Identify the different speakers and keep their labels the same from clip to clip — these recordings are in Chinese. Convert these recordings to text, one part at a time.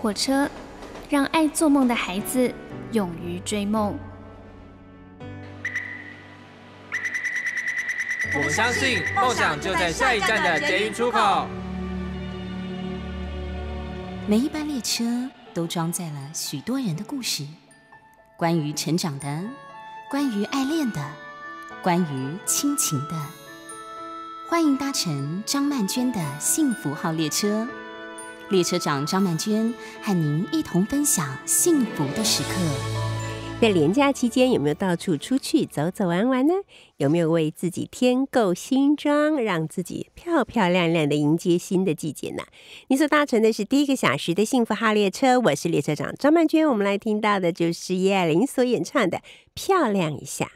Speaker 1: 火车，
Speaker 2: 让爱做梦的孩子勇于追梦。
Speaker 3: 我们相信梦想就在下一站的捷运出口。
Speaker 4: 每一班列车都装载了许多人的故事，关于成长的，关于爱恋的，关于亲情的。欢迎搭乘张曼娟的幸福号列车。列车长张曼娟和您
Speaker 2: 一同分享幸福的时刻。在廉假期间，有没有到处出去走走玩玩呢？有没有为自己添购新装，让自己漂漂亮亮的迎接新的季节呢？你所搭乘的是第一个小时的幸福号列车，我是列车长张曼娟。我们来听到的就是叶爱玲所演唱的《漂亮一下》。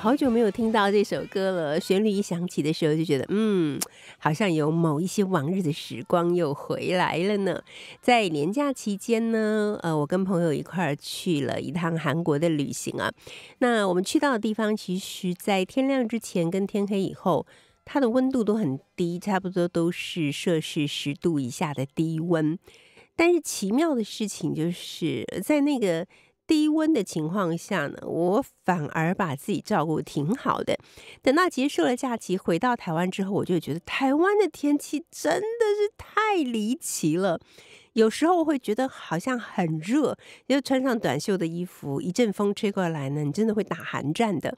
Speaker 2: 好久没有听到这首歌了，旋律一响起的时候就觉得，嗯，好像有某一些往日的时光又回来了呢。在年假期间呢，呃，我跟朋友一块儿去了一趟韩国的旅行啊。那我们去到的地方，其实，在天亮之前跟天黑以后，它的温度都很低，差不多都是摄氏十度以下的低温。但是奇妙的事情就是在那个。低温的情况下呢，我反而把自己照顾挺好的。等到结束了假期回到台湾之后，我就觉得台湾的天气真的是太离奇了。有时候会觉得好像很热，就穿上短袖的衣服，一阵风吹过来呢，你真的会打寒战的。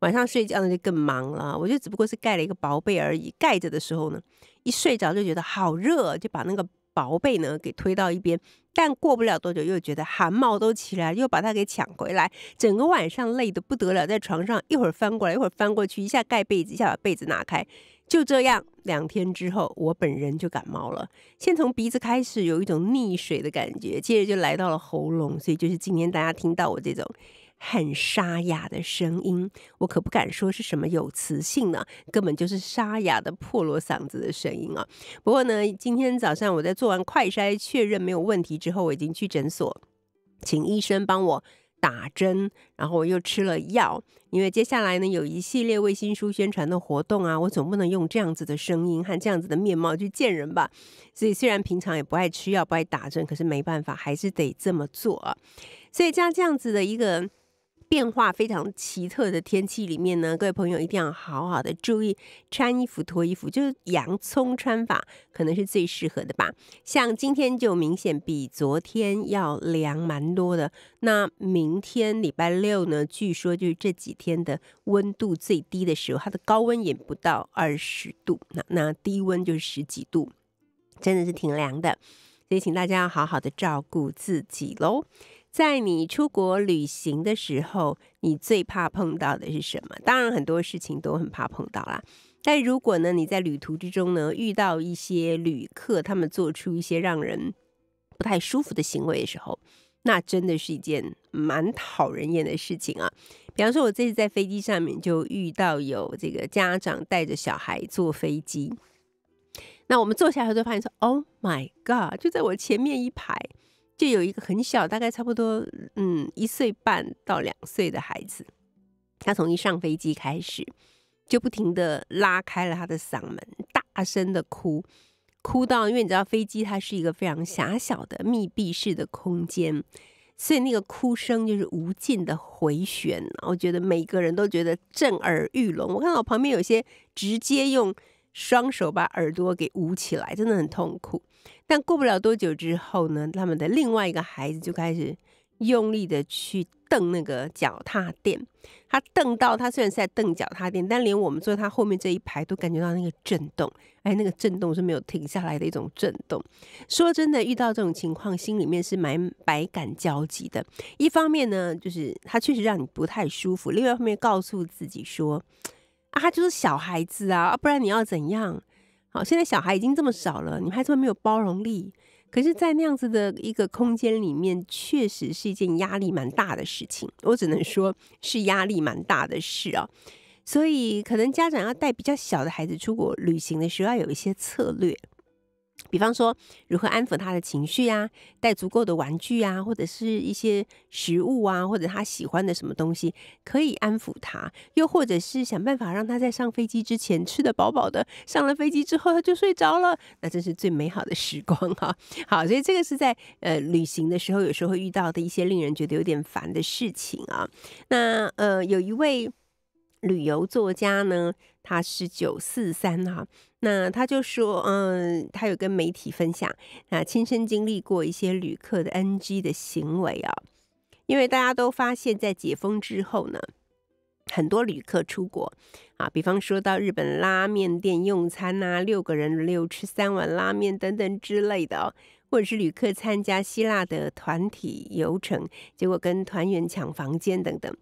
Speaker 2: 晚上睡觉呢就更忙了，我就只不过是盖了一个薄被而已。盖着的时候呢，一睡着就觉得好热，就把那个薄被呢给推到一边。但过不了多久，又觉得寒毛都起来，又把他给抢回来，整个晚上累得不得了，在床上一会儿翻过来，一会儿翻过去，一下盖被子，一下把被子拿开，就这样，两天之后，我本人就感冒了，先从鼻子开始有一种溺水的感觉，接着就来到了喉咙，所以就是今天大家听到我这种。很沙哑的声音，我可不敢说是什么有磁性呢，根本就是沙哑的破锣嗓子的声音啊。不过呢，今天早上我在做完快筛确认没有问题之后，我已经去诊所请医生帮我打针，然后我又吃了药，因为接下来呢有一系列卫星书宣传的活动啊，我总不能用这样子的声音和这样子的面貌去见人吧。所以虽然平常也不爱吃药不爱打针，可是没办法，还是得这么做啊。所以像这样子的一个。变化非常奇特的天气里面呢，各位朋友一定要好好的注意穿衣服脱衣服，就是洋葱穿法可能是最适合的吧。像今天就明显比昨天要凉蛮多的。那明天礼拜六呢，据说就是这几天的温度最低的时候，它的高温也不到二十度，那那低温就是十几度，真的是挺凉的，所以请大家要好好的照顾自己喽。在你出国旅行的时候，你最怕碰到的是什么？当然，很多事情都很怕碰到啦。但如果呢，你在旅途之中呢，遇到一些旅客，他们做出一些让人不太舒服的行为的时候，那真的是一件蛮讨人厌的事情啊。比方说，我这次在飞机上面就遇到有这个家长带着小孩坐飞机，那我们坐下来后就发现说：“Oh my god！” 就在我前面一排。就有一个很小，大概差不多嗯一岁半到两岁的孩子，他从一上飞机开始就不停的拉开了他的嗓门，大声的哭，哭到因为你知道飞机它是一个非常狭小的密闭式的空间，所以那个哭声就是无尽的回旋，我觉得每个人都觉得震耳欲聋。我看到旁边有些直接用。双手把耳朵给捂起来，真的很痛苦。但过不了多久之后呢，他们的另外一个孩子就开始用力的去蹬那个脚踏垫。他蹬到他虽然是在蹬脚踏垫，但连我们坐在他后面这一排都感觉到那个震动。哎，那个震动是没有停下来的一种震动。说真的，遇到这种情况，心里面是蛮百感交集的。一方面呢，就是他确实让你不太舒服；，另外一方面，告诉自己说。他就是小孩子啊，不然你要怎样？好，现在小孩已经这么少了，你还这么没有包容力，可是，在那样子的一个空间里面，确实是一件压力蛮大的事情。我只能说是压力蛮大的事啊，所以可能家长要带比较小的孩子出国旅行的时候，要有一些策略。比方说，如何安抚他的情绪呀？带足够的玩具啊，或者是一些食物啊，或者他喜欢的什么东西，可以安抚他。又或者是想办法让他在上飞机之前吃得饱饱的，上了飞机之后他就睡着了，那真是最美好的时光啊！好，所以这个是在呃旅行的时候有时候会遇到的一些令人觉得有点烦的事情啊。那呃，有一位旅游作家呢，他是九四三哈。那他就说，嗯，他有跟媒体分享，那亲身经历过一些旅客的 NG 的行为啊，因为大家都发现，在解封之后呢，很多旅客出国啊，比方说到日本拉面店用餐啊，六个人六吃三碗拉面等等之类的哦，或者是旅客参加希腊的团体游程，结果跟团员抢房间等等。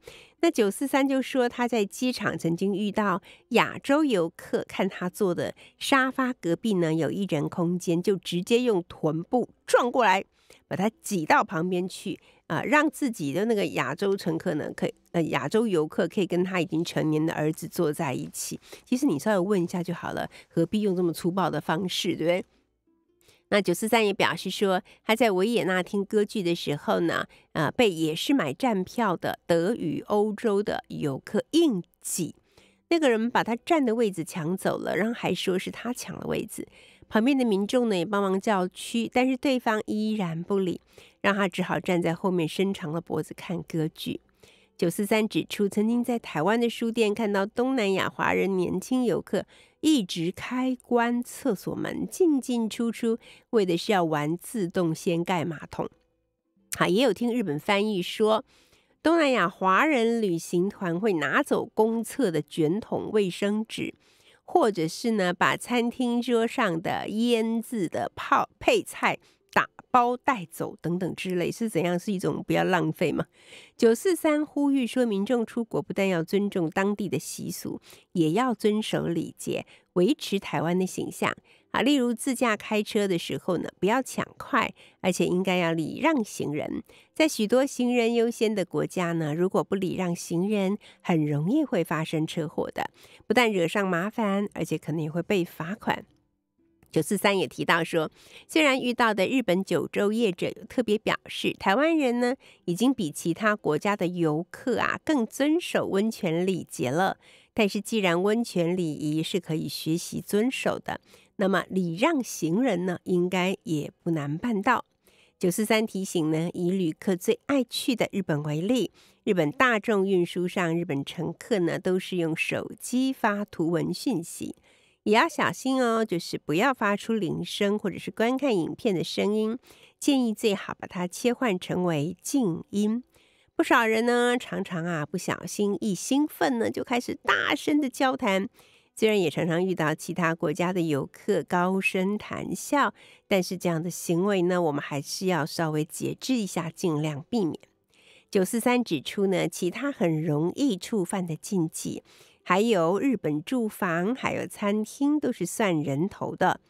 Speaker 2: 那九四三就说他在机场曾经遇到亚洲游客，看他坐的沙发隔壁呢有一人空间，就直接用臀部撞过来，把他挤到旁边去啊，让自己的那个亚洲乘客呢，可以呃亚洲游客可以跟他已经成年的儿子坐在一起。其实你稍微问一下就好了，何必用这么粗暴的方式，对不对？那九四三也表示说，他在维也纳听歌剧的时候呢，呃，被也是买站票的德语欧洲的游客硬挤，那个人把他站的位置抢走了，然后还说是他抢了位置。旁边的民众呢也帮忙叫屈，但是对方依然不理，让他只好站在后面伸长了脖子看歌剧。九四三指出，曾经在台湾的书店看到东南亚华人年轻游客一直开关厕所门，进进出出，为的是要玩自动掀盖马桶。好，也有听日本翻译说，东南亚华人旅行团会拿走公厕的卷筒卫生纸，或者是呢，把餐厅桌上的腌制的泡配菜。包带走等等之类是怎样？是一种不要浪费嘛？九四三呼吁说，民众出国不但要尊重当地的习俗，也要遵守礼节，维持台湾的形象啊。例如，自驾开车的时候呢，不要抢快，而且应该要礼让行人。在许多行人优先的国家呢，如果不礼让行人，很容易会发生车祸的，不但惹上麻烦，而且可能也会被罚款。九四三也提到说，虽然遇到的日本九州业者特别表示，台湾人呢已经比其他国家的游客啊更遵守温泉礼节了，但是既然温泉礼仪是可以学习遵守的，那么礼让行人呢，应该也不难办到。九四三提醒呢，以旅客最爱去的日本为例，日本大众运输上，日本乘客呢都是用手机发图文讯息。也要小心哦，就是不要发出铃声或者是观看影片的声音，建议最好把它切换成为静音。不少人呢，常常啊不小心一兴奋呢，就开始大声的交谈。虽然也常常遇到其他国家的游客高声谈笑，但是这样的行为呢，我们还是要稍微节制一下，尽量避免。九四三指出呢，其他很容易触犯的禁忌。还有日本住房，还有餐厅都是算人头的。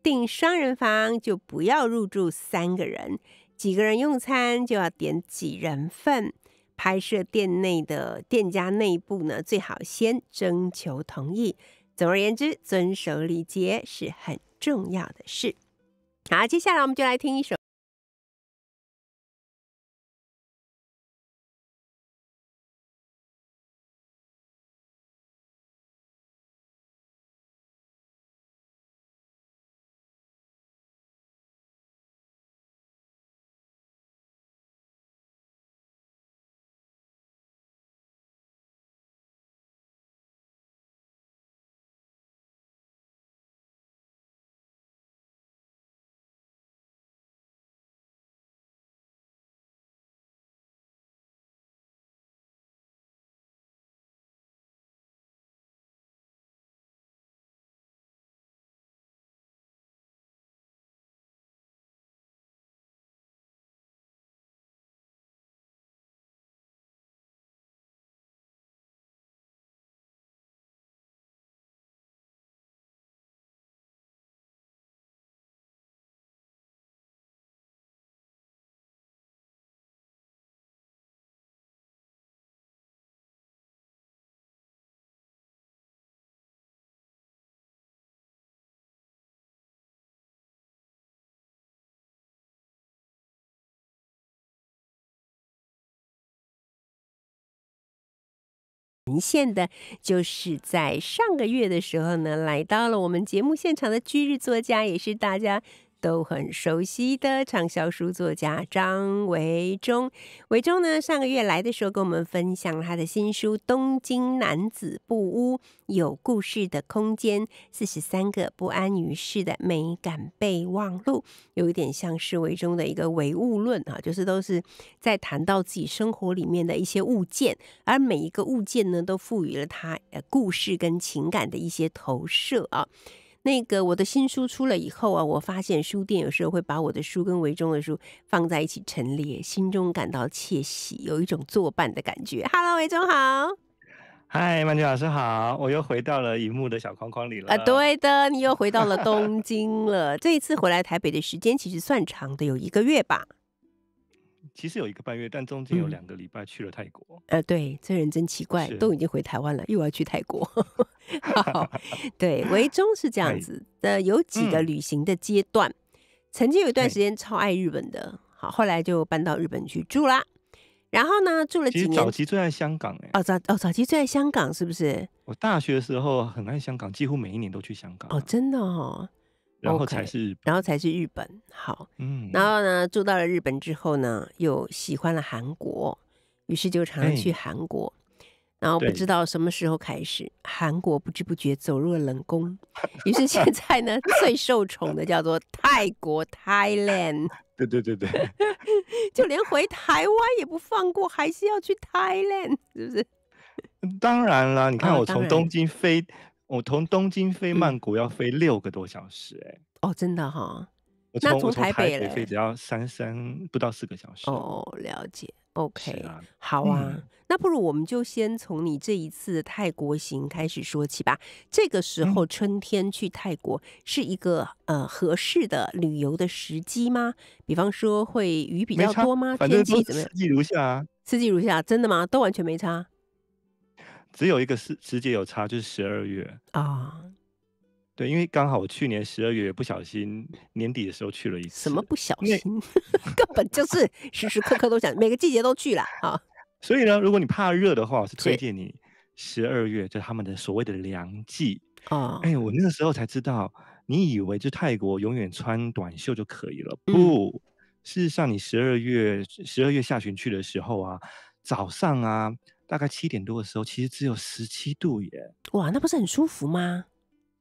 Speaker 2: 订双人房就不要入住三个人，几个人用餐就要点几人份。拍摄店内的店家内部呢，最好先征求同意。总而言之，遵守礼节是
Speaker 1: 很重要的事。好，接下来我们就来听一首。
Speaker 2: 连线的，就是在上个月的时候呢，来到了我们节目现场的居日作家，也是大家。都很熟悉的畅销书作家张维中，维中呢上个月来的时候，跟我们分享他的新书《东京男子布屋：有故事的空间》，四十三个不安于世的美感备忘录，有一点像思维中的一个唯物论啊，就是都是在谈到自己生活里面的一些物件，而每一个物件呢，都赋予了他呃故事跟情感的一些投射啊。那个我的新书出了以后啊，我发现书店有时候会把我的书跟维中的书放在一起陈列，心中感到窃喜，有一种作伴的感觉。Hello，维中好，
Speaker 3: 嗨，曼菊老师好，我又回到了荧幕的小框框里了。啊，对
Speaker 2: 的，你又回到了东京了。这一次回来台北的时间其实算长的，有一个月吧。
Speaker 3: 其实有一个半月，但中间有两个礼拜去了泰国。
Speaker 2: 呃，对，这人真奇怪，都已经回台湾了，又要去泰国。对，维中是这样子的，有几个旅行的阶段。曾经有一段时间超爱日本的，好，后来就搬到日本去住啦。然后呢，住了几年。早期最
Speaker 3: 爱香港，哎，
Speaker 2: 哦早哦，早期最爱香港是不是？
Speaker 3: 我大学的时候很爱香港，几乎每一年都去香港。哦，真的哦。然后才是，日本，okay,
Speaker 2: 然后才是日本。
Speaker 3: 好，嗯，然
Speaker 2: 后呢，住到了日本之后呢，又喜欢了韩国，于是就常常去韩国。然后不知道什么时候开始，韩国不知不觉走入了冷宫。于是现在呢，最受宠的叫做泰国 （Thailand）。
Speaker 3: 对对对对，
Speaker 2: 就连回台湾也不放过，还是要去 Thailand，是不是？
Speaker 3: 当然了，你看我从东京飞。我从东京飞曼谷要飞六个多小时，哎，
Speaker 2: 哦，真的哈。
Speaker 3: 我从台北飞只要三三不到四个
Speaker 2: 小时。哦，了解，OK，好啊。那不如我们就先从你这一次泰国行开始说起吧。这个时候春天去泰国是一个呃合适的旅游的时机吗？比方说会雨比较多吗？天气怎么样？四
Speaker 3: 季如下。
Speaker 2: 四季如夏，真的吗？都完全没差。
Speaker 3: 只有一个时时节有差，就是十二月啊。对，因为刚好我去年十二月不小心年底的时候去了一次。什么不小心？
Speaker 2: 根本就是时时刻刻都想每个季节都去了
Speaker 3: 啊。所以呢，如果你怕热的话，我是推荐你十二月，就他们的所谓的凉季啊。哎，我那个时候才知道，你以为就泰国永远穿短袖就可以了？不事实上你十二月十二月下旬去的时候啊，早上啊。大概七点多的时候，其实只有十七度耶。哇，那不是很舒服吗？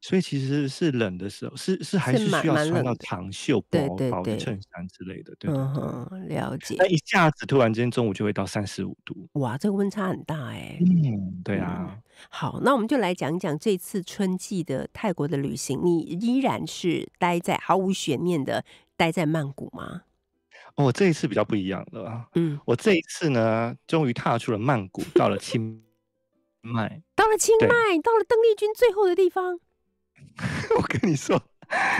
Speaker 3: 所以其实是冷的时候，是是还是需要穿到长袖、薄薄的衬衫之类的。对，嗯哼，了解。那一下子突然间中午就会到三十五度，
Speaker 2: 哇，这个温差很大哎。嗯，对啊。好，那我们就来讲一讲这次春季的泰国的旅行。你依然是待在毫无悬念的待在曼谷吗？
Speaker 3: 我这一次比较不一样了嗯，我这一次呢，终于踏出了曼谷，到了清迈，
Speaker 2: 到了清迈，到了邓丽君最后的地方。
Speaker 3: 我跟你说，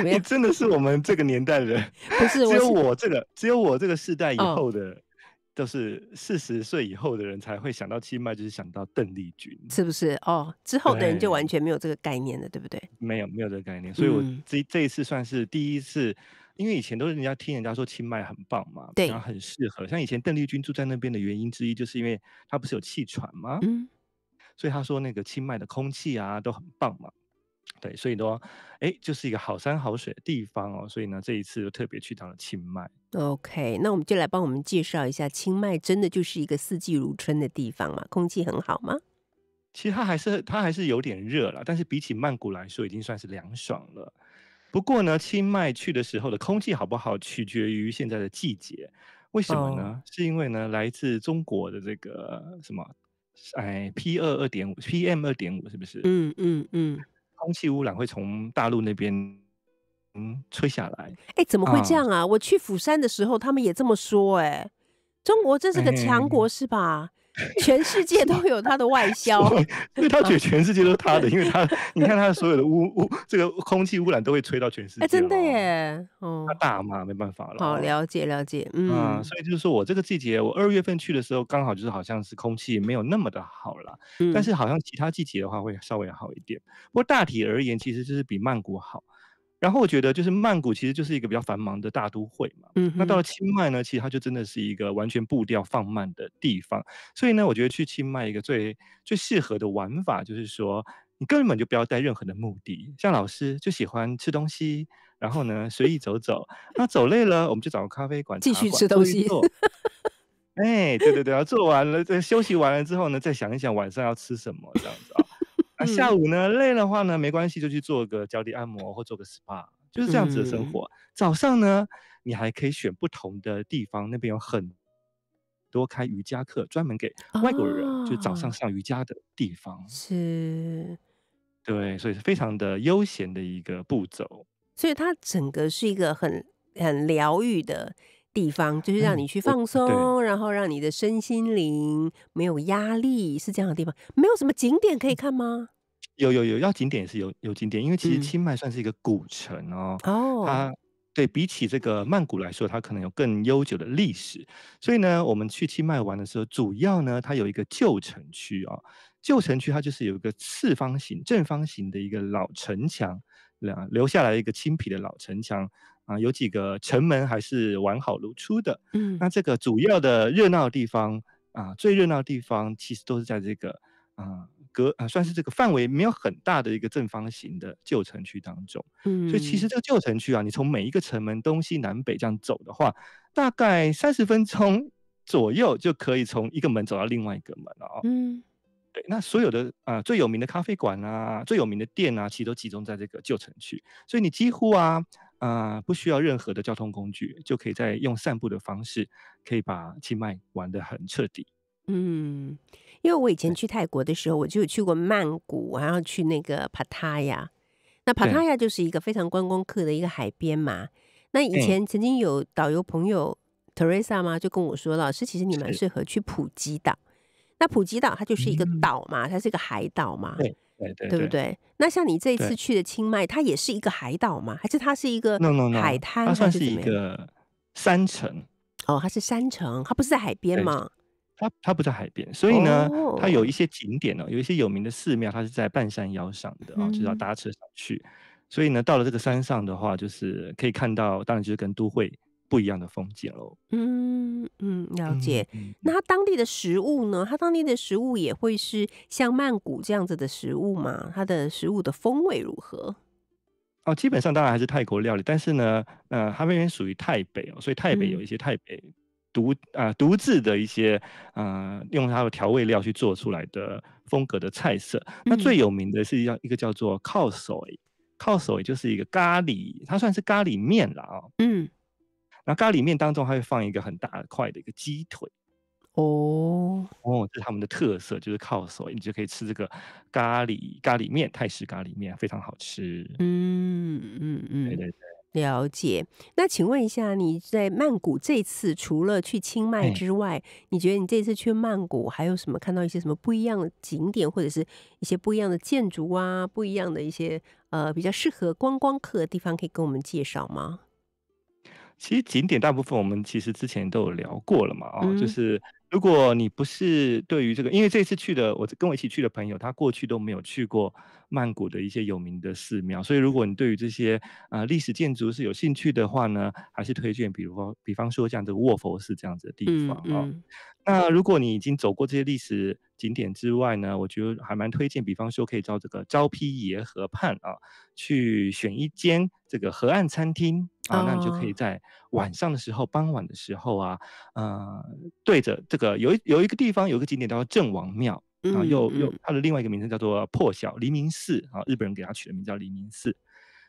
Speaker 3: 你真的是我们这个年代人，不是只有我这个，只有我这个世代以后的，都是四十岁以后的人才会想到清迈，就是想到邓丽君，是
Speaker 2: 不是？哦，之后的人就完全没有这个概念了，对不对？
Speaker 3: 没有，没有这个概念，所以我这这一次算是第一次。因为以前都是人家听人家说清迈很棒嘛，然后很适合。像以前邓丽君住在那边的原因之一，就是因为她不是有气喘吗？嗯，所以她说那个清迈的空气啊都很棒嘛。对，所以说，哎，就是一个好山好水的地方哦。所以呢，这一次就特别去到了清迈。
Speaker 2: OK，那我们就来帮我们介绍一下，清迈真的就是一个四季如春的地方嘛？空气很好吗？
Speaker 3: 其实它还是它还是有点热了，但是比起曼谷来说，已经算是凉爽了。不过呢，清迈去的时候的空气好不好，取决于现在的季节。为什么呢？是因为呢，来自中国的这个什么，哎，P 二二点五，PM 二点五，是不是？嗯嗯嗯，空气污染会从大陆那边嗯吹下来。
Speaker 2: 哎，怎么会这样啊？我去釜山的时候，他们也这么说。哎，中国真是个强国，是吧？全世界都有它的外销，
Speaker 3: 因为他觉得全世界都是他的，因为他，你看他所有的污污，这个空气污染都会吹到全世界。真
Speaker 2: 的耶，哦，
Speaker 3: 他大嘛，没办法了。好了
Speaker 2: 解，了解，嗯，所
Speaker 3: 以就是说我这个季节，我二月份去的时候，刚好就是好像是空气没有那么的好了，但是好像其他季节的话会稍微好一点。不过大体而言，其实就是比曼谷好。然后我觉得，就是曼谷其实就是一个比较繁忙的大都会嘛。嗯。那到了清迈呢，其实它就真的是一个完全步调放慢的地方。所以呢，我觉得去清迈一个最最适合的玩法，就是说你根本就不要带任何的目的。像老师就喜欢吃东西，然后呢随意走走。那走累了，我们就找个咖啡馆继续吃东西。哎，对对对啊，做完了再休息完了之后呢，再想一想晚上要吃什么这样子。啊。下午呢累的话呢，没关系，就去做个脚底按摩或做个 SPA，
Speaker 1: 就是这样子的生活。
Speaker 3: 早上呢，你还可以选不同的地方，那边有很多开瑜伽课专门给外国人，就早上上瑜伽的地方。
Speaker 2: 是，
Speaker 3: 对，所以是非常的悠闲的一个步骤。
Speaker 2: 所以它整个是一个很很疗愈的地方，就是让你去放松，然后让你的身心灵没有压力，是这样的地方。没有什么景点可以看吗？
Speaker 3: 有有有要景点也是有有景点，因为其实清迈算是一个古城哦。哦，它对比起这个曼谷来说，它可能有更悠久的历史。所以呢，我们去清迈玩的时候，主要呢，它有一个旧城区哦。旧城区它就是有一个四方形、正方形的一个老城墙，两留下来一个青皮的老城墙啊，有几个城门还是完好如初的。嗯，那这个主要的热闹地方啊，最热闹地方其实都是在这个啊。隔啊，算是这个范围没有很大的一个正方形的旧城区当中，嗯，所以其实这个旧城区啊，你从每一个城门东西南北这样走的话，大概三十分钟 左右就可以从一个门走到另外一个门了哦，嗯，对，那所有的啊最有名的咖啡馆啊，最有名的店啊，其实都集中在这个旧城区，所以你几乎啊啊不需要任何的交通工具，就可以在用散步的方式，可以把清迈玩的很彻底，
Speaker 2: 嗯。因为我以前去泰国的时候，我就去过曼谷，然后去那个帕塔亚。那帕塔亚就是一个非常观光客的一个海边嘛。那以前曾经有导游朋友 Teresa 嘛，就跟我说：“老师，其实你蛮适合去普吉岛。那普吉岛它就是一个岛嘛，它是一个海岛嘛，对
Speaker 1: 对对，对不对？
Speaker 2: 那像你这次去的清迈，它也是一个海岛嘛，还是它是一个 no no no 海滩？它算是一个山城。哦，它是山城，它不是在海边吗？”
Speaker 3: 它它不在海
Speaker 2: 边，所以呢，它有
Speaker 3: 一些景点哦，有一些有名的寺庙，它是在半山腰上的啊，就是要搭车上去。所以呢，到了这个山上的话，就是可以看到，当然就是跟都会不一样的风景喽。
Speaker 1: 嗯
Speaker 2: 嗯，了解。那它当地的食物呢？它当地的食物也会是像曼谷这样子的食物嘛？它的食物的风味如何？
Speaker 3: 哦，基本上当然还是泰国料理，但是呢，呃，它那边属于泰北哦，所以泰北有一些泰北。独啊独自的一些，呃，用它的调味料去做出来的风格的菜色。那最有名的是叫一个叫做靠手，a o s o o s o 就是一个咖喱，它算是咖喱面了啊。嗯。那咖喱面当中，它会放一个很大块的一个鸡腿。
Speaker 5: 哦。
Speaker 3: 哦，这是他们的特色，就是靠手，你就可以吃这个咖喱咖喱面，泰式咖喱面非常好吃。
Speaker 5: 嗯嗯嗯。
Speaker 2: 对对对。了解，那请问一下，你在曼谷这次除了去清迈之外，你觉得你这次去曼谷还有什么看到一些什么不一样的景点，或者是一些不一样的建筑啊，不一样的一些呃比较适合观光客的地方，可以跟我们介绍吗？
Speaker 3: 其实景点大部分我们其实之前都有聊过了嘛，啊，就是。如果你不是对于这个，因为这次去的，我跟我一起去的朋友，他过去都没有去过曼谷的一些有名的寺庙，所以如果你对于这些啊历史建筑是有兴趣的话呢，还是推荐，比如说，比方说像这个卧佛寺这样子的地方啊。那如果你已经走过这些历史景点之外呢，我觉得还蛮推荐，比方说可以到这个昭披耶河畔啊，去选一间这个河岸餐厅。
Speaker 1: 啊，那你就可以
Speaker 3: 在晚上的时候、傍晚的时候啊，呃，对着这个有一有一个地方有一个景点叫做郑王庙啊，又又它的另外一个名称叫做破晓黎明寺啊，日本人给它取的名字叫黎明寺。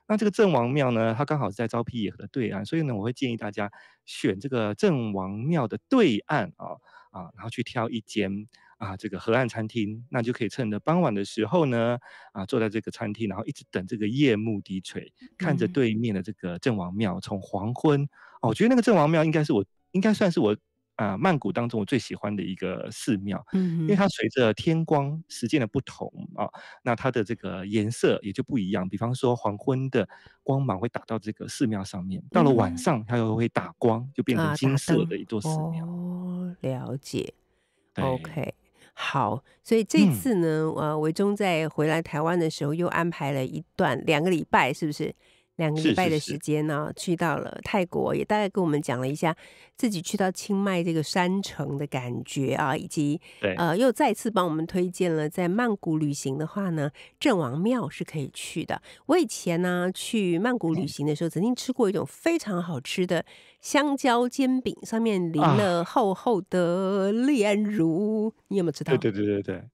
Speaker 3: 那这个郑王庙呢，它刚好是在招聘野河的对岸，所以呢，我会建议大家选这个郑王庙的对岸啊啊，然后去挑一间。啊，这个河岸餐厅，那就可以趁着傍晚的时候呢，啊，坐在这个餐厅，然后一直等这个夜幕低垂，看着对面的这个郑王庙。从黄昏，哦，我觉得那个郑王庙应该是我，应该算是我啊，曼谷当中我最喜欢的一个寺庙。嗯因为它随着天光时间的不同啊，那它的这个颜色也就不一样。比方说黄昏的光芒会打到这个寺庙上面，到了晚上它又会打光，就变成金色的一座寺庙。
Speaker 2: 哦，了解。OK。好，所以这次呢，呃，维中在回来台湾的时候，又安排了一段两个礼拜，是不是？两个礼拜的时间呢，去到了泰国，也大概跟我们讲了一下自己去到清迈这个山城的感觉啊，以及，呃，又再次帮我们推荐了在曼谷旅行的话呢，郑王庙是可以去的。我以前呢去曼谷旅行的时候，曾经吃过一种非常好吃的。香蕉煎饼上面淋了厚厚的炼乳，你有没有吃到？对
Speaker 3: 对对对对，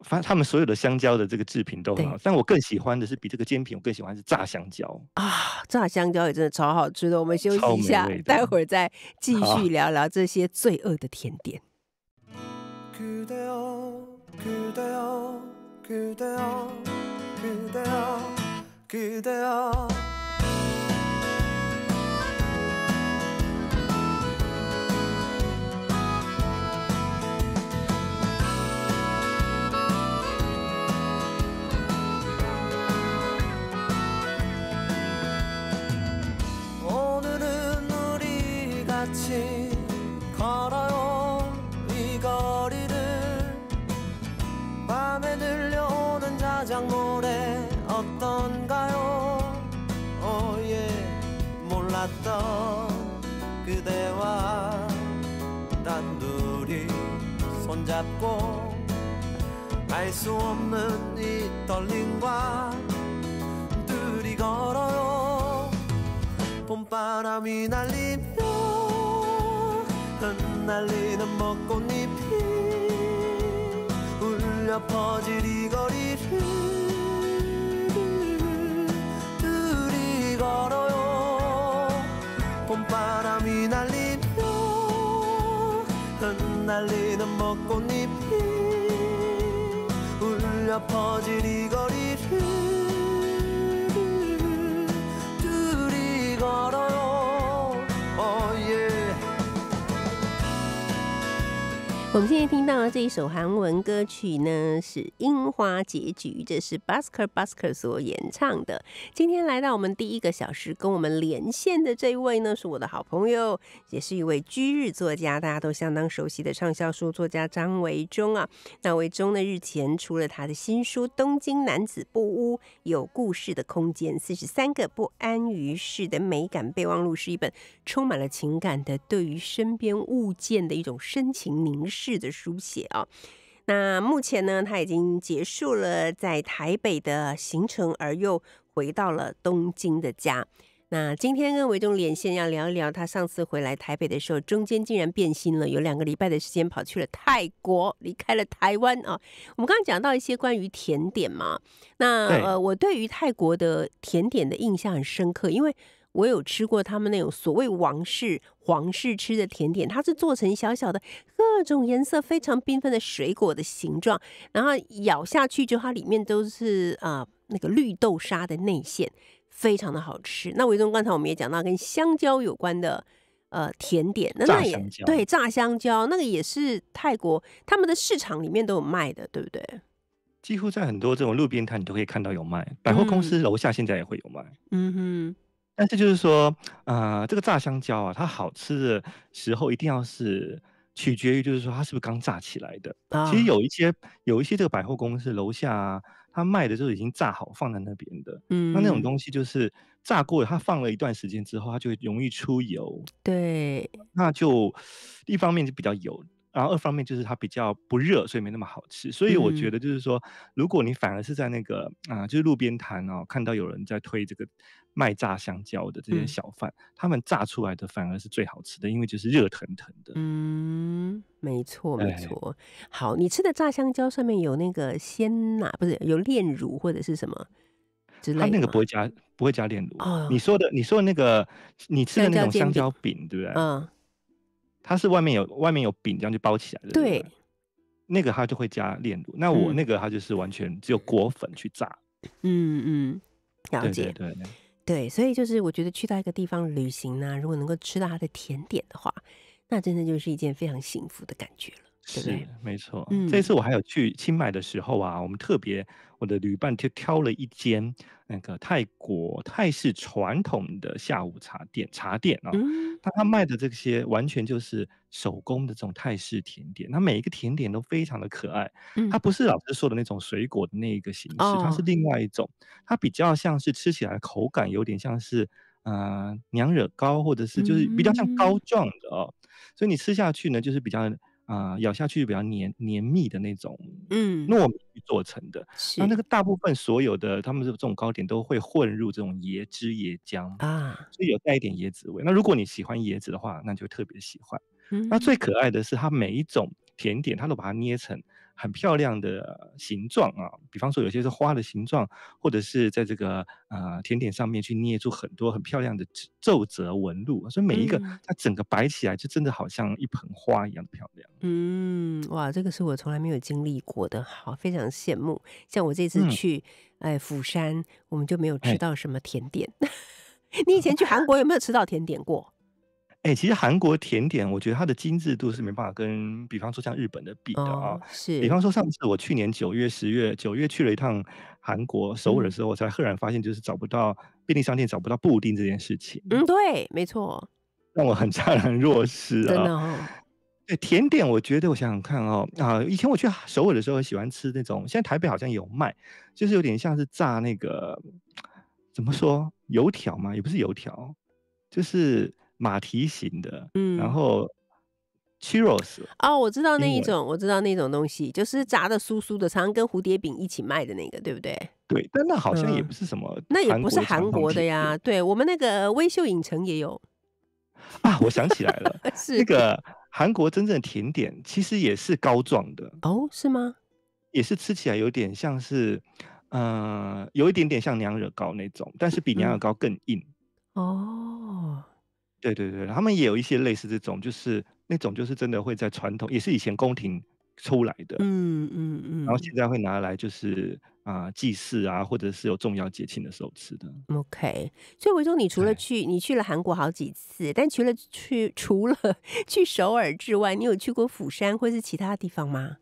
Speaker 3: 反正他们所有的香蕉的这个制品都很好，但我更喜欢的是比这个煎饼，我更喜欢是炸香蕉
Speaker 2: 啊！炸香蕉也真的超好吃的，我们休息一下，待会儿再继续聊聊这些罪恶的甜点。
Speaker 5: 만났던 그대와 단둘이 손잡고 알 수 없는 이 떨림과 둘이 걸어요 봄바람이 날리며 흩날리는 벚꽃잎이 울려 퍼질 이 거리를 둘이 걸어 봄바람이 날리며 흩날리는 벚꽃잎이 울려 퍼질 이 거리를 둘이 걸어
Speaker 2: 我们现在听到的这一首韩文歌曲呢，是《樱花结局》，这是 Busker Busker 所演唱的。今天来到我们第一个小时跟我们连线的这一位呢，是我的好朋友，也是一位居日作家，大家都相当熟悉的畅销书作家张维忠啊。那维忠呢，日前出了他的新书《东京男子不屋：有故事的空间》，四十三个不安于室的美感备忘录，是一本充满了情感的，对于身边物件的一种深情凝视。式的书写啊，那目前呢，他已经结束了在台北的行程，而又回到了东京的家。那今天跟维中连线，要聊一聊他上次回来台北的时候，中间竟然变心了，有两个礼拜的时间跑去了泰国，离开了台湾啊。我们刚刚讲到一些关于甜点嘛，那呃，我对于泰国的甜点的印象很深刻，因为。我有吃过他们那种所谓王室、皇室吃的甜点，它是做成小小的、各种颜色非常缤纷的水果的形状，然后咬下去就它里面都是啊那个绿豆沙的内馅，非常的好吃。那维宗刚才我们也讲到跟香蕉有关的呃甜点，那那也对，炸香蕉那个也是泰国他们的市场里面都有卖的，对不对？
Speaker 3: 几乎在很多这种路边摊你都可以看到有卖，百货公司楼下现在也会有卖。
Speaker 4: 嗯哼。
Speaker 3: 但是就是说，呃，这个炸香蕉啊，它好吃的时候一定要是取决于，就是说它是不是刚炸起来的。其实有一些有一些这个百货公司楼下，它卖的就是已经炸好放在那边的。嗯，那那种东西就是炸过，它放了一段时间之后，它就容易出油。对，那就一方面就比较油，然后二方面就是它比较不热，所以没那么好吃。所以我觉得就是说，如果你反而是在那个啊，就是路边摊哦，看到有人在推这个。卖炸香蕉的这些小贩，他们炸出来的反而是最好吃的，因为就是热腾腾的。
Speaker 2: 嗯，没错，没错。好，你吃的炸香蕉上面有那个鲜奶，不是有炼乳或者是什么
Speaker 3: 之类的？那个不会加，不会加炼乳。哦、你说的，你说那个，你吃的那种香蕉饼，对不对？嗯，它是外面有外面有饼，这样就包起来的。对，那个它就会加炼乳。那我那个它就是完全只有果粉去炸。
Speaker 2: 嗯
Speaker 5: 嗯，
Speaker 3: 了解，对。
Speaker 2: 对，所以就是我觉得去到一个地方旅行呢，如果能够吃到它的甜点的话，那真的就是一件非常幸福的感觉了。是，
Speaker 3: 没错。嗯，这次我还有去清迈的时候啊，我们特别，我的旅伴就挑了一间那个泰国泰式传统的下午茶店，茶店啊，嗯，他他卖的这些完全就是手工的这种泰式甜点，那每一个甜点都非常的可爱，嗯，它不是老师说的那种水果的那一个形式，它是另外一种，它比较像是吃起来口感有点像是呃，娘惹糕，或者是就是比较像膏状的哦，所以你吃下去呢，就是比较。啊，咬下去比较黏黏密的那种，嗯，糯米做成的。那那个大部分所有的他们这种糕点都会混入这种椰汁椰浆啊，所以有带一点椰子味。那如果你喜欢椰子的话，那就特别喜欢。那最可爱的是，它每一种甜点，它都把它捏成。很漂亮的形状啊，比方说有些是花的形状，或者是在这个呃甜点上面去捏出很多很漂亮的皱褶纹路，所以每一个它整个摆起来就真的好像一盆花一样漂亮。
Speaker 2: 嗯，哇，这个是我从来没有经历过的，好，非常羡慕。像我这次去哎釜山，我们就没有吃到什么甜点。你以前去韩国有没有吃到甜点过？
Speaker 3: 哎，其实韩国甜点，我觉得它的精致度是没办法跟，比方说像日本的比的啊。是。比方说上次我去年九月、十月九月去了一趟韩国首尔的时候，我才赫然发现，就是找不到便利商店，找不到布丁这件事情。
Speaker 2: 嗯，对，没错。
Speaker 3: 让我很怅然若失啊。真的对甜点，我觉得我想想看哦啊，以前我去首尔的时候，喜欢吃那种，现在台北好像有卖，就是有点像是炸那个怎么说油条嘛，也不是油条，就是。马蹄形的，嗯，然后 churros，
Speaker 2: 哦，我知道那一种，我知道那种东西，就是炸的酥酥的，常常跟蝴蝶饼一起卖的那个，对不对？
Speaker 3: 对，那好像也不是什么，那也不是韩
Speaker 2: 国的呀。对我们那个微秀影城也有
Speaker 3: 啊，我想起来了，是那个韩国真正甜点，其实也是膏状的哦，是吗？也是吃起来有点像是，呃，有一点点像娘惹糕那种，但是比娘惹糕更硬
Speaker 4: 哦。
Speaker 3: 对对对，他们也有一些类似这种，就是那种就是真的会在传统，也是以前宫廷出来的，
Speaker 4: 嗯嗯嗯，然后
Speaker 3: 现在会拿来就是啊祭祀啊，或者是有重要节庆的时候吃的。
Speaker 2: OK，所以维中，你除了去，你去了韩国好几次，但除了去除了去首尔之外，你有去过釜山或是其他地方吗？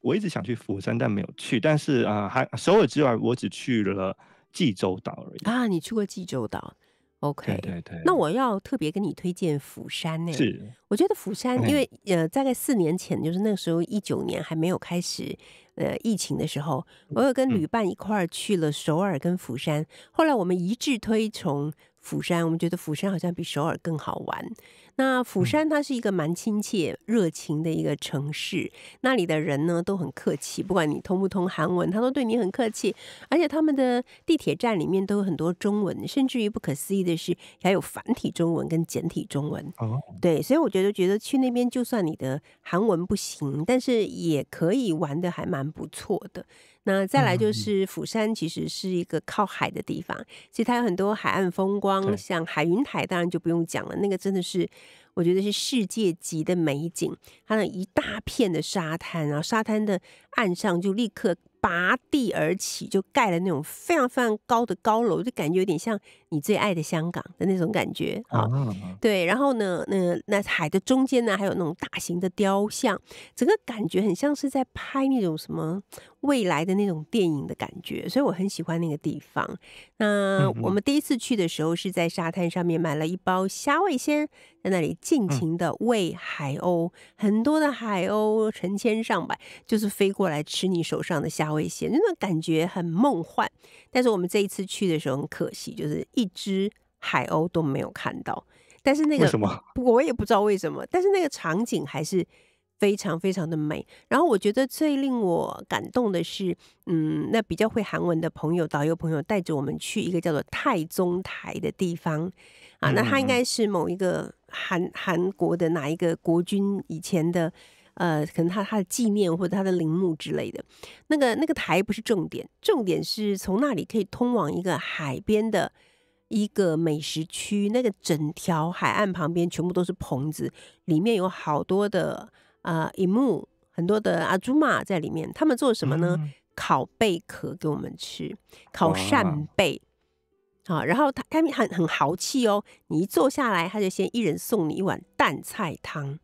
Speaker 3: 我一直想去釜山，但没有去。但是啊，还首尔之外，我只去了济州岛而已。啊，你去过济州岛？OK，
Speaker 4: 对对，
Speaker 2: 那我要特别跟你推荐釜山呢。是，我觉得釜山，因为呃，大概四年前，就是那个时候一九年还没有开始呃疫情的时候，我有跟旅伴一块去了首尔跟釜山，后来我们一致推崇。釜山，我们觉得釜山好像比首尔更好玩。那釜山它是一个蛮亲切、热情的一个城市，那里的人呢都很客气，不管你通不通韩文，他都对你很客气。而且他们的地铁站里面都有很多中文，甚至于不可思议的是还有繁体中文跟简体中文。哦，对，所以我觉得觉得去那边就算你的韩文不行，但是也可以玩的还蛮不错的。那再来就是釜山，其实是一个靠海的地方，其实它有很多海岸风光，像海云台当然就不用讲了，那个真的是我觉得是世界级的美景，它那一大片的沙滩，然后沙滩的岸上就立刻。拔地而起，就盖了那种非常非常高的高楼，就感觉有点像你最爱的香港的那种感觉啊。对，然后呢，那那海的中间呢，还有那种大型的雕像，整个感觉很像是在拍那种什么未来的那种电影的感觉，所以我很喜欢那个地方。那我们第一次去的时候是在沙滩上面买了一包虾味鲜。在那里尽情的喂海鸥，很多的海鸥成千上百，就是飞过来吃你手上的虾尾蟹，那种感觉很梦幻。但是我们这一次去的时候很可惜，就是一只海鸥都没有看到。但是那个为什么？我也不知道为什么。但是那个场景还是非常非常的美。然后我觉得最令我感动的是，嗯，那比较会韩文的朋友，导游朋友带着我们去一个叫做太宗台的地方
Speaker 3: 啊，那它应该
Speaker 2: 是某一个。韩韩国的哪一个国君以前的呃，可能他他的纪念或者他的陵墓之类的，那个那个台不是重点，重点是从那里可以通往一个海边的一个美食区，那个整条海岸旁边全部都是棚子，里面有好多的啊银、m 很多的阿朱玛在里面，他们做什么呢？烤贝壳给我们吃，烤扇贝。好，然后他他们很很豪气哦，你一坐下来，他就先一人送你一碗蛋菜汤，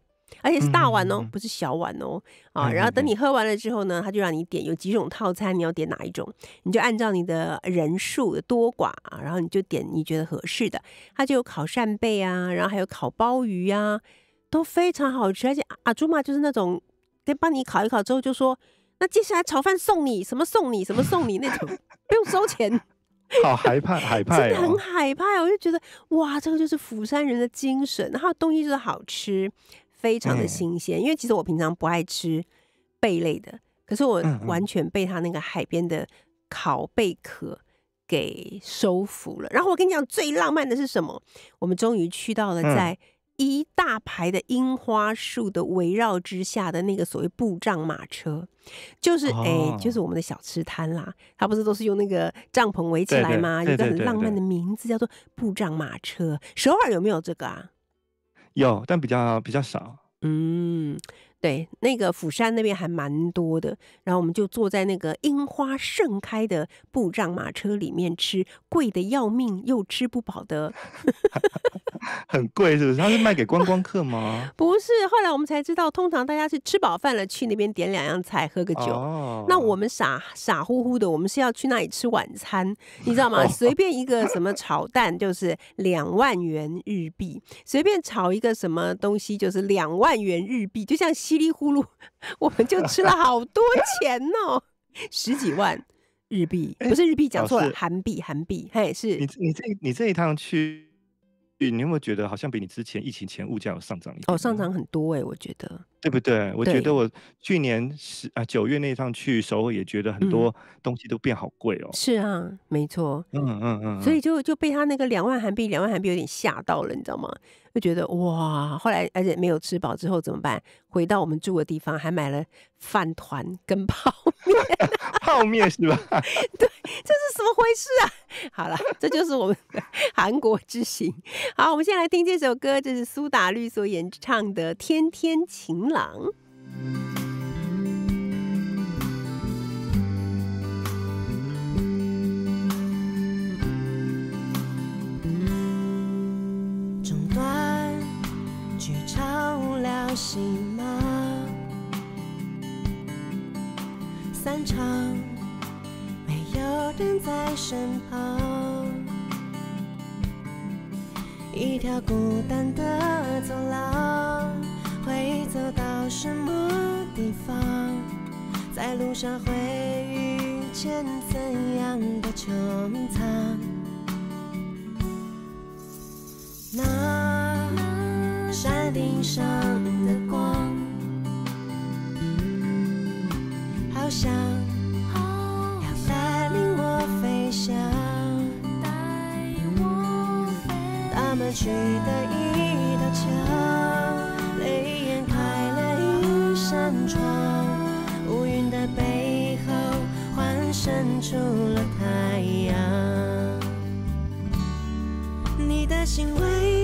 Speaker 2: 而且是大碗哦，不是小碗哦。啊，然后等你喝完了之后呢，他就让你点有几种套餐，你要点哪一种？你就按照你的人数的多寡，然后你就点你觉得合适的。他就有烤扇贝啊，然后还有烤鲍鱼啊，都非常好吃。而且阿朱妈就是那种，跟帮你烤一烤之后就说，那接下来炒饭送你什么送你什么送你那种，不用收钱。
Speaker 3: 好害怕，害怕！真的很
Speaker 2: 害怕，我就觉得哇，这个就是釜山人的精神。然后东西就是好吃，非常的新鲜。因为其实我平常不爱吃贝类的，可是我完全被他那个海边的烤贝壳给收服了。然后我跟你讲，最浪漫的是什么？我们终于去到了在。一大排的樱花树的围绕之下的那个所谓布障马车，就是哎，就是我们的小吃摊啦。它不是都是用那个帐篷围起来吗？一个很浪漫的名字叫做布障马车。首尔有没有这个啊？
Speaker 3: 有，但比较比较少。嗯。
Speaker 2: 对，那个釜山那边还蛮多的，然后我们就坐在那个樱花盛开的布帐马车里面吃，贵的要命又吃不饱的，
Speaker 3: 很贵是不是？他是卖给观光客吗？
Speaker 2: 不是，后来我们才知道，通常大家是吃饱饭了去那边点两样菜喝个酒。
Speaker 3: 哦。那
Speaker 2: 我们傻傻乎乎的，我们是要去那里吃晚餐，你知道吗？随便一个什么炒蛋就是两万元日币，随便炒一个什么东西就是两万元日币，就像。稀里呼噜，我们就吃了好多钱哦，十几万日币，不是日币，讲错了，韩币，韩币，
Speaker 3: 嘿，是。你你这你这一趟去，你有没有觉得好像比你之前疫情前物价有上涨？
Speaker 2: 哦，上涨很多哎，我觉得。
Speaker 3: 对不对？我觉得我去年十啊九月那一趟去首尔，也觉得很多东西都变好贵哦。是
Speaker 2: 啊，没错。
Speaker 3: 嗯嗯嗯。所以
Speaker 2: 就就被他那个两万韩币，两万韩币有点吓到了，你知道吗？觉得哇，后来而且没有吃饱之后怎么办？回到我们住的地方，还买了饭团跟 泡面，
Speaker 3: 泡面是吧？
Speaker 2: 对，这是什么回事啊？好了，这就是我们的韩国之行。好，我们先来听这首歌，这是苏打绿所演唱的《天天晴
Speaker 4: 朗》。戏吗？散场，没有人在身旁。一条孤单的走廊，会走到什么地方？在路上会遇见怎样的穹苍？那。山顶上的光，好像要带领我飞翔。带我飞。他们取的一道墙，泪眼开了一扇窗，乌云的背后幻生出了太阳。你的心为。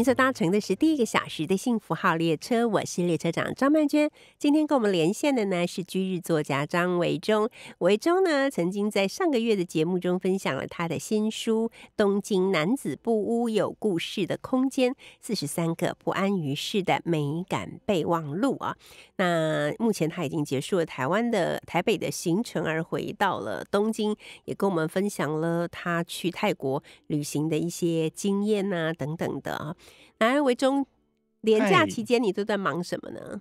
Speaker 2: 您所搭乘的是第一个小时的幸福号列车，我是列车长张曼娟。今天跟我们连线的呢是居日作家张维忠。维忠呢曾经在上个月的节目中分享了他的新书《东京男子不屋有故事的空间》，四十三个不安于世的美感备忘录啊。那目前他已经结束了台湾的台北的行程，而回到了东京，也跟我们分享了他去泰国旅行的一些经验啊等等的啊。来维中，年假期间你都在忙什么呢？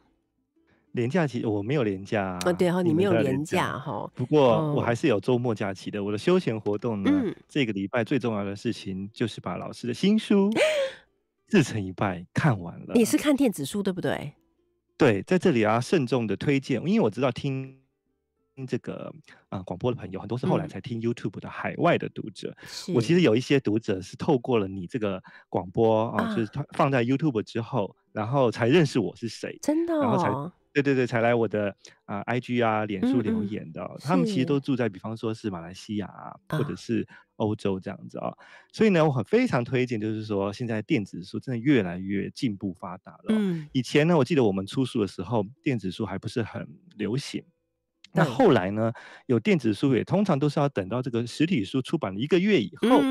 Speaker 3: 年假期我没有年假啊，对哈，你没有年假哈。不过我还是有周末假期的。我的休闲活动呢？这个礼拜最重要的事情就是把老师的新书 《自成一拜》看完了。你是看
Speaker 2: 电子书对不对？
Speaker 3: 对，在这里啊，慎重的推荐，因为我知道听。听这个啊广播的朋友，很多是后来才听 YouTube 的海外的读者。我其实有一些读者是透过了你这个广播啊，就是放在 YouTube 之后，然后才认识我是谁，真的，然后才对对对才来我的啊 IG 啊、脸书留言的。他们其实都住在，比方说是马来西亚或者是欧洲这样子啊。所以呢，我很非常推荐，就是说现在电子书真的越来越进步发达了。嗯，以前呢，我记得我们出书的时候，电子书还不是很流行。那后来呢？有电子书也通常都是要等到这个实体书出版一个月以后，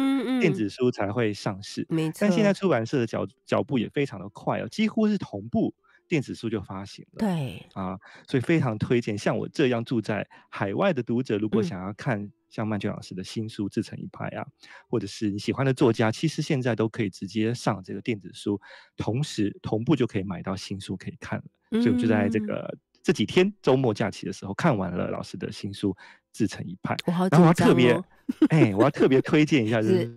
Speaker 3: 电子书才会上市。没错。但现在出版社的脚脚步也非常的快哦，几乎是同步电子书就发行了。对。啊，所以非常推荐像我这样住在海外的读者，如果想要看像曼娟老师的新书《自成一派》啊，或者是你喜欢的作家，其实现在都可以直接上这个电子书，同时同步就可以买到新书可以看了。以就就在这个。这几天周末假期的时候，看完了老师的新书《自成一派》，然后我要特别哎，我要特别推荐一下，就是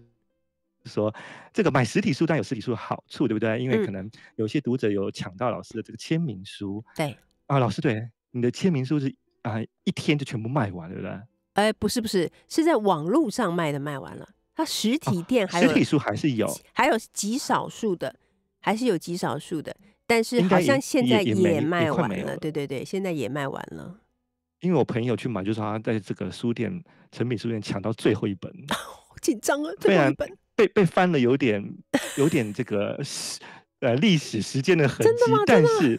Speaker 3: 说这个买实体书当然有实体书的好处，对不对？因为可能有些读者有抢到老师的这个签名书，对啊，老师对你的签名书是啊，一天就全部卖完，对不对？
Speaker 2: 哎，不是不是，是在网络上卖的卖完了，它实体店还有实体书还是有，还有极少数的，还是有极少数的。但是好像现在也卖完了，对对对，现在也卖完了。
Speaker 3: 因为我朋友去买，就是他在这个书店、成品书店抢到最后一本，
Speaker 2: 紧张啊！最后一本
Speaker 3: 被被翻了，有点有点这个呃历史时间的痕迹，但是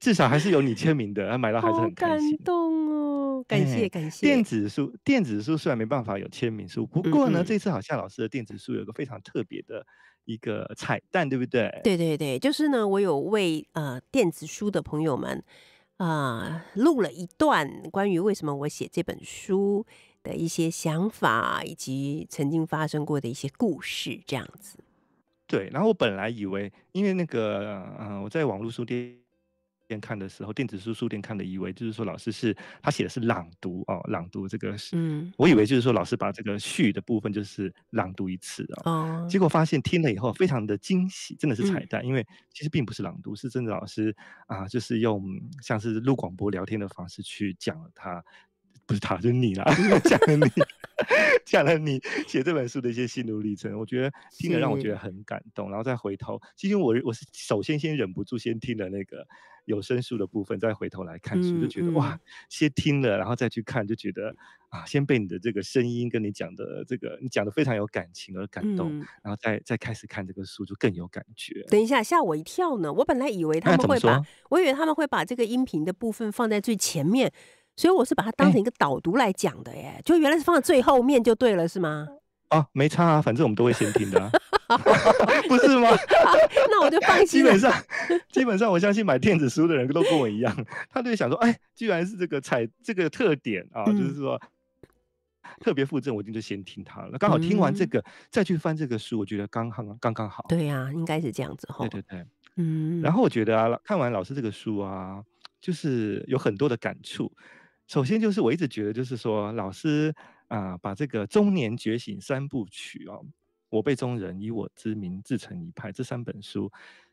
Speaker 3: 至少还是有你签名的，然买到还是很
Speaker 4: 感动哦，感谢感谢。
Speaker 3: 电子书电子书虽然没办法有签名书，不过呢，这次好像老师的电子书有个非常特别的。一个彩蛋，对不对？对
Speaker 2: 对对，就是呢，我有为呃电子书的朋友们啊录了一段关于为什么我写这本书的一些想法，以及曾经发
Speaker 3: 生过的一些故事，这样子。对，然后我本来以为，因为那个，嗯，我在网络书店。看的时候，电子书书店看的以为就是说老师是他写的是朗读哦，朗读这个嗯，我以为就是说老师把这个序的部分就是朗读一次啊，结果发现听了以后非常的惊喜，真的是彩蛋，因为其实并不是朗读，是真的老师啊，就是用像是录广播聊天的方式去讲了他，不是他就是你啦。讲了你 讲了你写这本书的一些心路历程，我觉得听了让我觉得很感动，然后再回头，其实我我是首先先忍不住先听了那个。有声书的部分，再回头来看书，就觉得哇，先听了，然后再去看，就觉得啊，先被你的这个声音跟你讲的这个，你讲的非常有感情而感动，然后再再开始看这个书就更有感觉。等一
Speaker 2: 下吓我一跳呢，我本来以为他们会把，我以为他们会把这个音频的部分放在最前面，所以我是把它当成一个导读来讲的，哎，就原来是放在最后面就对了是吗？
Speaker 3: 啊，没差啊，反正我们都会先听的。不是吗？那我就放心。基本上，基本上，我相信买电子书的人都跟我一样，他就想说：“哎，居然是这个彩这个特点啊，就是说特别附赠，我一定就先听它了。刚好听完这个，再去翻这个书，我觉得刚刚刚刚好。对
Speaker 2: 呀，应该是这样子哈。对对对，嗯。
Speaker 3: 然后我觉得啊，看完老师这个书啊，就是有很多的感触。首先就是我一直觉得，就是说老师啊，把这个中年觉醒三部曲哦。我辈中人以我之名自成一派，这三本书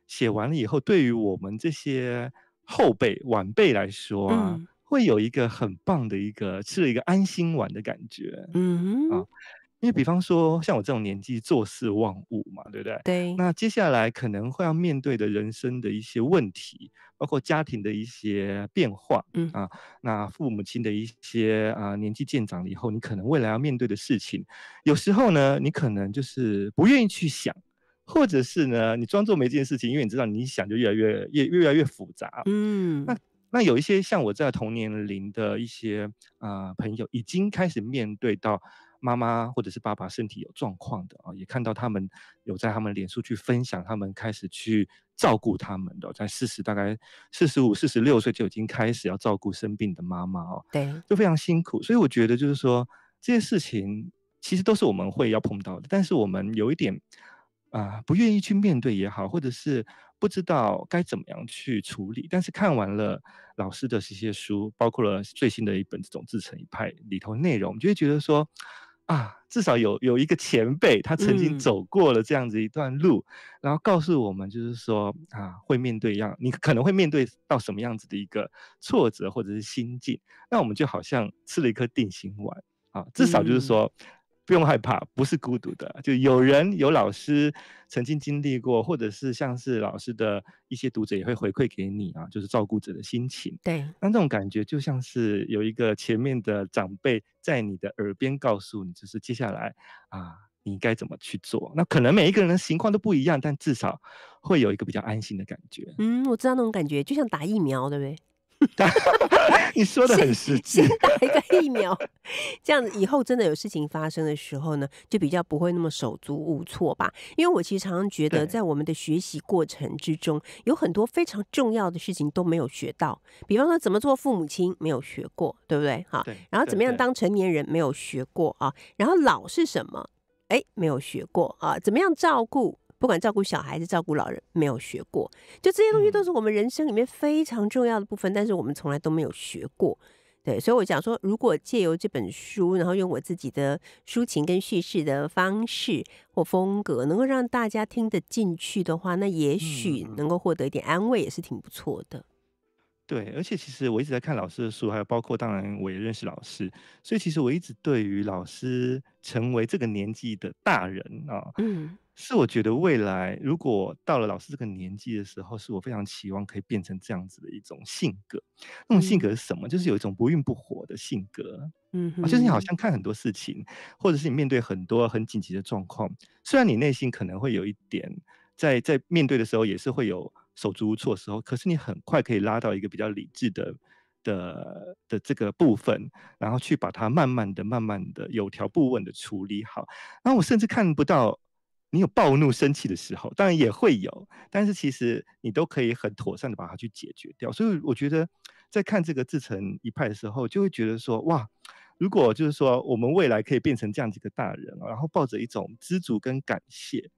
Speaker 3: 写完了以后，对于我们这些后辈晚辈来说，会有一个很棒的一个吃了一个安心丸的感觉。嗯，啊。因为，比方说，像我这种年纪，做事忘物嘛，对不对？对。那接下来可能会要面对的人生的一些问题，包括家庭的一些变化，嗯啊，那父母亲的一些啊年纪渐长了以后，你可能未来要面对的事情，有时候呢，你可能就是不愿意去想，或者是呢，你装作没这件事情，因为你知道，你想就越来越越越来越复杂，
Speaker 1: 嗯。那
Speaker 3: 那有一些像我在同年龄的一些啊朋友，已经开始面对到。妈妈或者是爸爸身体有状况的啊，也看到他们有在他们脸书去分享，他们开始去照顾他们的，在四十大概四十五、四十六岁就已经开始要照顾生病的妈妈哦，对，就非常辛苦。所以我觉得就是说，这些事情其实都是我们会要碰到的，但是我们有一点啊，不愿意去面对也好，或者是不知道该怎么样去处理。但是看完了老师的这些书，包括了最新的一本《这种自成一派》里头内容，就会觉得说。啊，至少有有一个前辈，他曾经走过了这样子一段路，然后告诉我们，就是说啊，会面对一样，你可能会面对到什么样子的一个挫折或者是心境，那我们就好像吃了一颗定心丸啊，至少就是说。不用害怕，不是孤独的，就有人有老师曾经经历过，或者是像是老师的一些读者也会回馈给你啊，就是照顾者的心情。对，那这种感觉就像是有一个前面的长辈在你的耳边告诉你，就是接下来啊，你该怎么去做。那可能每一个人的情况都不一样，但至少会有一个比较安心的感觉。
Speaker 2: 嗯，我知道那种感觉，就像打疫苗，对不对？
Speaker 3: 你说的很实
Speaker 5: 际，打一
Speaker 2: 个疫苗，这样子以后真的有事情发生的时候呢，就比较不会那么手足无措吧。因为我其实常常觉得，在我们的学习过程之中，有很多非常重要的事情都没有学到。比方说，怎么做父母亲没有学过，对不对？好，然后怎么样当成年人没有学过啊？然后老是什么？哎，没有学过啊？怎么样照顾？不管照顾小孩子、照顾老人，没有学过，就这些东西都是我们人生里面非常重要的部分，但是我们从来都没有学过。对，所以我想说，如果借由这本书，然后用我自己的抒情跟叙事的方式或风格，能够让大家听得进去的话，那也许能够获得一点安慰，也是挺不错的。
Speaker 3: 对，而且其实我一直在看老师的书，还有包括当然我也认识老师，所以其实我一直对于老师成为这个年纪的大人啊，嗯。是我觉得未来如果到了老师这个年纪的时候，是我非常期望可以变成这样子的一种性格。那种性格是什么？就是有一种不孕不火的性格。
Speaker 4: 嗯，就是你好
Speaker 3: 像看很多事情，或者是你面对很多很紧急的状况，虽然你内心可能会有一点，在在面对的时候也是会有手足无措的时候，可是你很快可以拉到一个比较理智的的的这个部分，然后去把它慢慢的、慢慢的、有条不紊的处理好。然后我甚至看不到。你有暴怒生气的时候，当然也会有，但是其实你都可以很妥善的把它去解决掉。所以我觉得，在看这个自成一派的时候，就会觉得说，哇，如果就是说我们未来可以变成这样几个大人，然后抱着一种知足跟感谢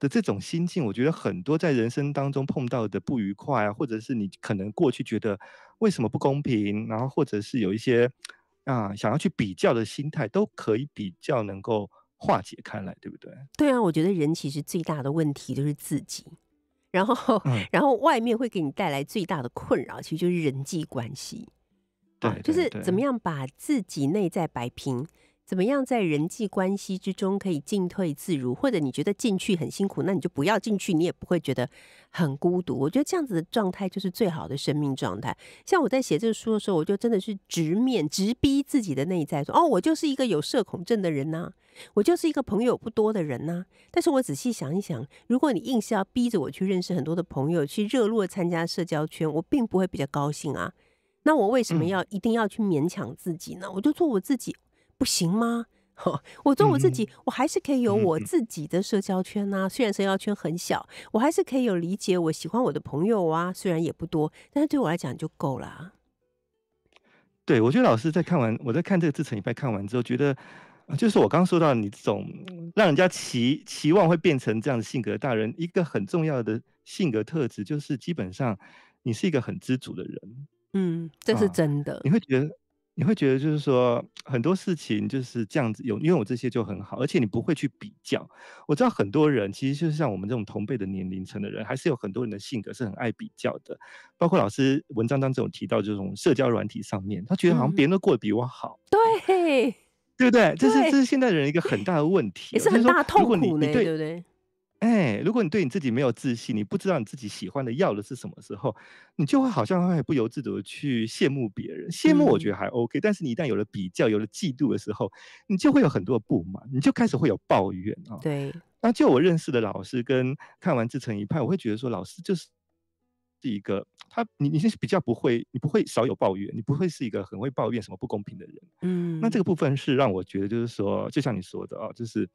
Speaker 3: 的这种心境，我觉得很多在人生当中碰到的不愉快啊，或者是你可能过去觉得为什么不公平，然后或者是有一些啊想要去比较的心态，都可以比较能够。化解开来，对不对？
Speaker 2: 对啊，我觉得人其实最大的问题就是自己，然后，然后外面会给你带来最大的困扰，其实就是人际关系。
Speaker 4: 对，就是怎么
Speaker 2: 样把自己内在摆平。怎么样在人际关系之中可以进退自如？或者你觉得进去很辛苦，那你就不要进去，你也不会觉得很孤独。我觉得这样子的状态就是最好的生命状态。像我在写这个书的时候，我就真的是直面、直逼自己的内在说：“哦，我就是一个有社恐症的人呐，我就是一个朋友不多的人呐。”但是，我仔细想一想，如果你硬是要逼着我去认识很多的朋友，去热络参加社交圈，我并不会比较高兴啊。那我为什么要一定要去勉强自己呢？我就做我自己。不行吗？我做我自己，我还是可以有我自己的社交圈呐。虽然社交圈很小，我还是可以有理解我喜欢我的朋友啊。虽然也不多，但是对我来讲就够了。
Speaker 3: 对，我觉得老师在看完我在看这个《自成一派》看完之后，觉得就是我刚刚说到你这种让人家期期望会变成这样的性格大人，一个很重要的性格特质就是，基本上你是一个很知足的人。
Speaker 2: 嗯，这是真的。
Speaker 3: 你会觉得。你会觉得就是说很多事情就是这样子，有拥有这些就很好，而且你不会去比较。我知道很多人其实就是像我们这种同辈的年龄层的人，还是有很多人的性格是很爱比较的。包括老师文章当中有提到，这种社交软体上面，他觉得好像别人都过得比我好，对对不对？这是这是现代人一个很大的问题，也是很大痛苦呢，对不对？哎，如果你对你自己没有自信，你不知道你自己喜欢的要的是什么时候，你就会好像会不由自主的去羡慕别人。羡慕我觉得还 OK，但是你一旦有了比较，有了嫉妒的时候，你就会有很多不满，你就开始会有抱怨啊。对。那就我认识的老师跟看完《自成一派》，我会觉得说，老师就是是一个他，你你是比较不会，你不会少有抱怨，你不会是一个很会抱怨什么不公平的人。嗯。那这个部分是让我觉得，就是说，就像你说的啊，就是。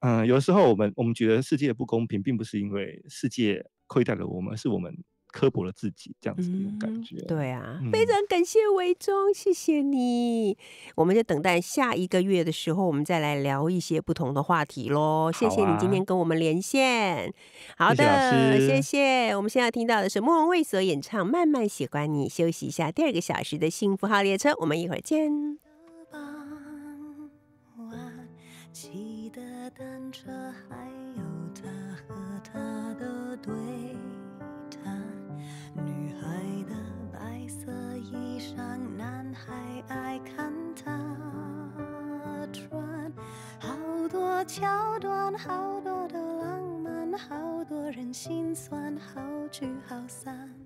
Speaker 3: 嗯，有时候我们我们觉得世界不公平，并不是因为世界亏待了我们，是我们刻薄了自己这样子的感觉。对啊，非
Speaker 2: 常感谢伟忠，谢谢你。我们就等待下一个月的时候，我们再来聊一些不同的话题喽。谢谢你今天跟我们连线，好的，谢谢。我们现在听到的是莫文蔚所演唱《慢慢喜欢你》，休息一下，第二个小时的幸福号列车，我们一会儿
Speaker 4: 见。单车，还有他和他的对谈。女孩的白色衣裳，男孩爱看她穿。好多桥段，好多的浪漫，好多人心酸，好聚好
Speaker 1: 散。